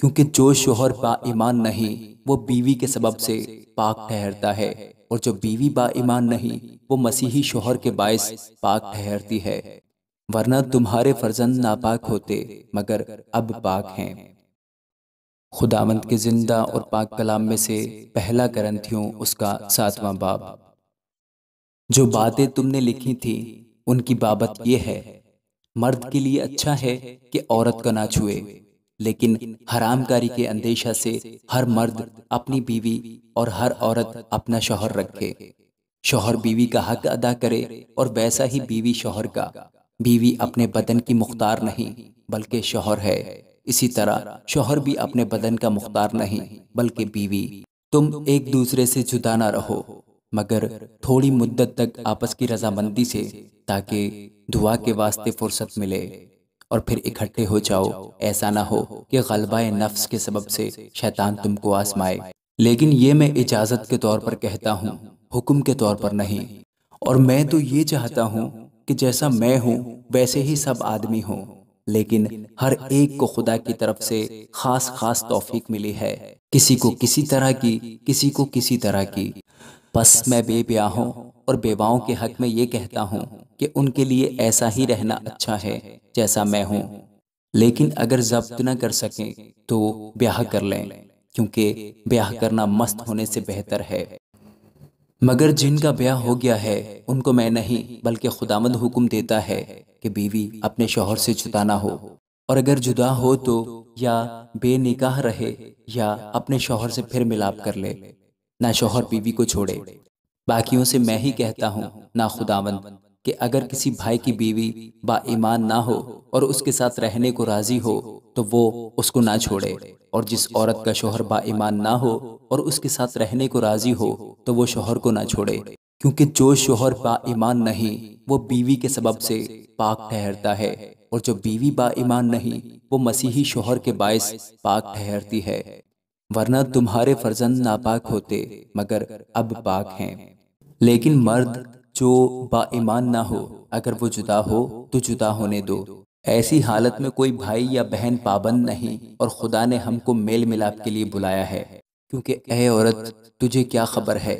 क्योंकि जो शोहर बा ईमान नहीं वो बीवी के सबब से पाक ठहरता है और जो बीवी बा ईमान नहीं वो मसीही शोहर के बायस पाक ठहरती है वरना तुम्हारे फर्जंद नापाक होते मगर अब पाक हैं खुदावंत के जिंदा और पाक कलाम में से पहला ग्रंथियों उसका सातवां बाब जो बातें तुमने लिखी थी उनकी बाबत यह है मर्द के लिए अच्छा है कि औरत का ना छुए लेकिन हरामकारी के अंदेशा से हर मर्द अपनी बीवी और हर औरत अपना शोहर रखे शोहर बीवी का हक अदा करे और वैसा ही बीवी शोहर का बीवी अपने बदन की मुख्तार नहीं बल्कि शोहर है इसी तरह शोहर भी अपने बदन का मुख्तार नहीं बल्कि बीवी तुम एक दूसरे से जुदा ना रहो मगर थोड़ी मुद्दत तक आपस की रजामंदी से ताकि दुआ के वास्ते फुर्सत मिले और फिर इकट्ठे हो जाओ ऐसा ना हो कि गलबा नफ्स के सबब से शैतान तुमको आजमाए लेकिन ये मैं इजाज़त के तौर पर कहता हूँ हुक्म के तौर पर नहीं और मैं तो ये चाहता हूँ कि जैसा मैं हूँ वैसे ही सब आदमी हों लेकिन हर एक को खुदा की तरफ से खास खास तौफीक मिली है किसी को किसी तरह की किसी को किसी तरह की बस मैं बेब्याहों हूँ और बेवाओं के हक में ये कहता हूँ कि उनके लिए ऐसा ही रहना अच्छा है जैसा मैं हूँ लेकिन अगर जब्त न कर सकें तो ब्याह कर लें क्योंकि ब्याह करना मस्त होने से बेहतर है मगर जिनका ब्याह हो गया है उनको मैं नहीं बल्कि खुदामद हुक्म देता है कि बीवी अपने शोहर से जुदा ना हो और अगर जुदा हो तो या बेनिकाह रहे या अपने शोहर से फिर मिलाप कर ले ना शोहर बीवी को छोड़े बाकियों से मैं ही कहता हूँ ना खुदावंद कि अगर किसी भाई की बीवी बा ईमान ना हो और उसके साथ रहने को राजी हो तो वो उसको ना छोड़े और जिस औरत का शोहर बा ईमान ना हो और उसके साथ रहने को राजी हो तो वो शोहर को ना छोड़े क्योंकि जो शोहर बा ईमान नहीं वो बीवी के सबब से पाक ठहरता है और जो बीवी बा ईमान नहीं वो मसीही शोहर के बायस पाक ठहरती है वरना तुम्हारे फर्जंद नापाक होते मगर अब पाक हैं लेकिन मर्द जो बाईमान ना हो अगर वो जुदा हो तो जुदा होने दो ऐसी हालत में कोई भाई या बहन पाबंद नहीं और खुदा ने हमको मेल मिलाप के लिए बुलाया है क्योंकि अः औरत तुझे क्या खबर है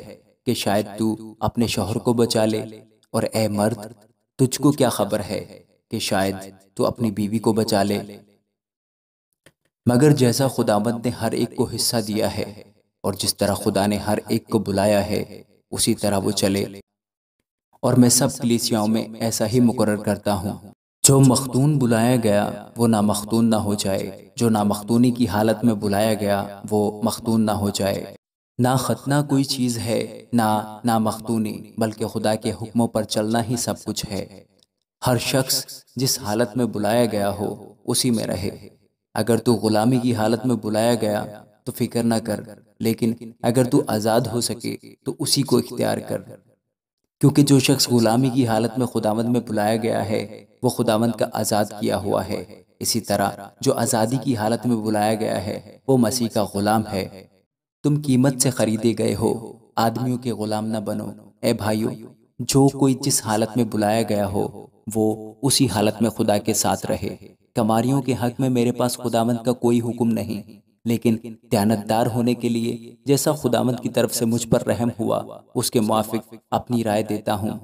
कि शायद तू अपने शोहर को बचा ले और अः मर्द तुझको क्या खबर है कि शायद तू अपनी बीवी को बचा ले मगर जैसा खुदाबंद ने हर एक को हिस्सा दिया है और जिस तरह खुदा ने हर एक को बुलाया है उसी तरह वो चले और मैं सब कलीसियाओं में ऐसा ही मुकर करता हूँ जो मखतून बुलाया गया वो ना मखतून ना हो जाए जो ना मखतूनी की हालत में बुलाया गया वो मखतून ना हो जाए ना खतना कोई चीज़ है ना ना मखतूनी बल्कि खुदा के हुक्मों पर चलना ही सब कुछ है हर शख्स जिस हालत में बुलाया गया हो उसी में रहे अगर तू गुलामी की हालत में बुलाया गया तो फिक्र ना कर लेकिन अगर तू आज़ाद हो सके तो उसी को इख्तियार कर क्योंकि जो शख्स गुलामी की हालत में खुदावंद में बुलाया गया है वो खुदावंद का आज़ाद किया हुआ है इसी तरह जो आज़ादी की हालत में बुलाया गया है वो मसीह का गुलाम है तुम कीमत से खरीदे गए हो आदमियों के गुलाम न बनो ए भाइयों जो कोई जिस हालत में बुलाया गया हो वो उसी हालत में खुदा के साथ रहे कमारियों के हक में मेरे पास खुदावंद का कोई हुक्म नहीं लेकिन दयानतदार होने के लिए जैसा खुदामत की तरफ से मुझ पर रहम हुआ उसके मुआफिक अपनी राय देता हूँ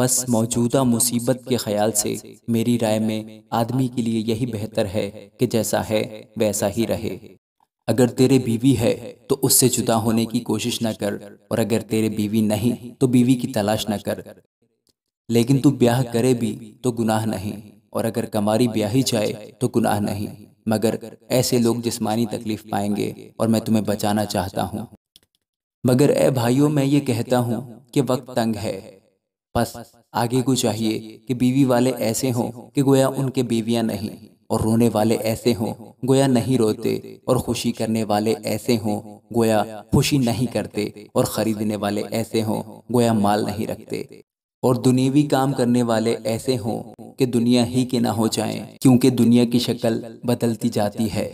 बस मौजूदा मुसीबत के ख्याल से मेरी राय में आदमी के लिए यही बेहतर है कि जैसा है वैसा ही रहे अगर तेरे बीवी है तो उससे जुदा होने की कोशिश न कर और अगर तेरे बीवी नहीं तो बीवी की तलाश न कर लेकिन तू ब्याह करे भी तो गुनाह नहीं और अगर कमारी ब्याही जाए तो गुनाह नहीं मगर ऐसे लोग जिस्मानी तकलीफ पाएंगे और मैं तुम्हें बचाना चाहता हूँ मगर ए भाइयों मैं ये कहता हूँ कि वक्त तंग है बस आगे को चाहिए कि बीवी वाले ऐसे हों कि गोया उनके बीवियां नहीं और रोने वाले ऐसे हों गोया नहीं रोते और खुशी करने वाले ऐसे हों गोया खुशी नहीं करते और खरीदने वाले ऐसे हों गोया माल नहीं रखते और दुनियावी काम करने वाले ऐसे हों कि दुनिया ही के ना हो जाएं क्योंकि दुनिया की शक्ल बदलती जाती है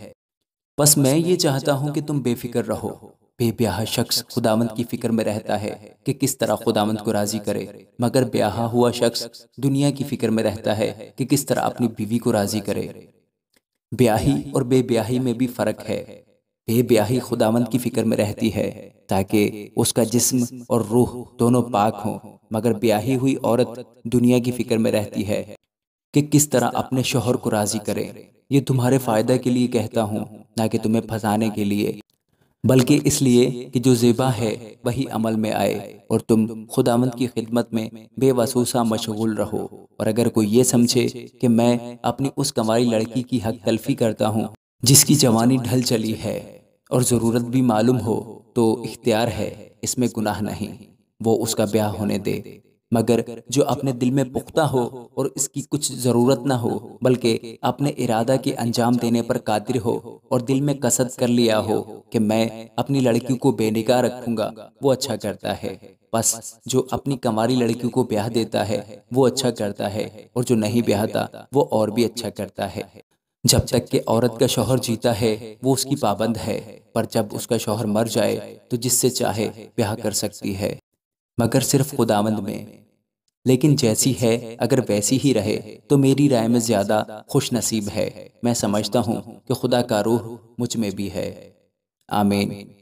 बस मैं ये चाहता हूँ कि तुम बेफिक्र रहो बेब्याह शख्स खुदावंत की फिक्र में रहता है कि किस तरह खुदावंत को राजी करे मगर ब्याह हुआ शख्स दुनिया की फिक्र में रहता है कि किस तरह अपनी बीवी को राजी करे ब्याही और बेब्याही में भी फर्क है बे ब्याही खुदावंद की फिक्र में रहती है ताकि उसका जिस्म और रूह दोनों पाक हों मगर ब्याही हुई औरत दुनिया की फिक्र में रहती है कि किस तरह अपने शोहर को राज़ी करे ये तुम्हारे फ़ायदा के लिए कहता हूँ ना कि तुम्हें फंसाने के लिए बल्कि इसलिए कि जो जेबा है वही अमल में आए और तुम खुदावंद की खिदमत में बेवसूसा मशगूल रहो और अगर कोई ये समझे कि मैं अपनी उस कमारी लड़की की हक तलफी करता हूँ जिसकी जवानी ढल चली है और ज़रूरत भी मालूम हो तो इख्तियार है इसमें गुनाह नहीं वो उसका ब्याह होने दे मगर जो अपने दिल में पुख्ता हो और इसकी कुछ ज़रूरत ना हो बल्कि अपने इरादा के अंजाम देने पर कादिर हो और दिल में कसद कर लिया हो कि मैं अपनी लड़की को बेनिकाह रखूंगा वो अच्छा करता है बस जो अपनी कमारी लड़की को ब्याह देता है वो अच्छा करता है और जो नहीं ब्याहता वो और भी अच्छा करता है जब तक कि औरत का शोहर जीता है वो उसकी पाबंद है पर जब उसका शोहर मर जाए तो जिससे चाहे ब्याह कर सकती है मगर सिर्फ खुदावंद में लेकिन जैसी है अगर वैसी ही रहे तो मेरी राय में ज़्यादा खुश नसीब है मैं समझता हूँ कि खुदा का रूह मुझ में भी है आमीन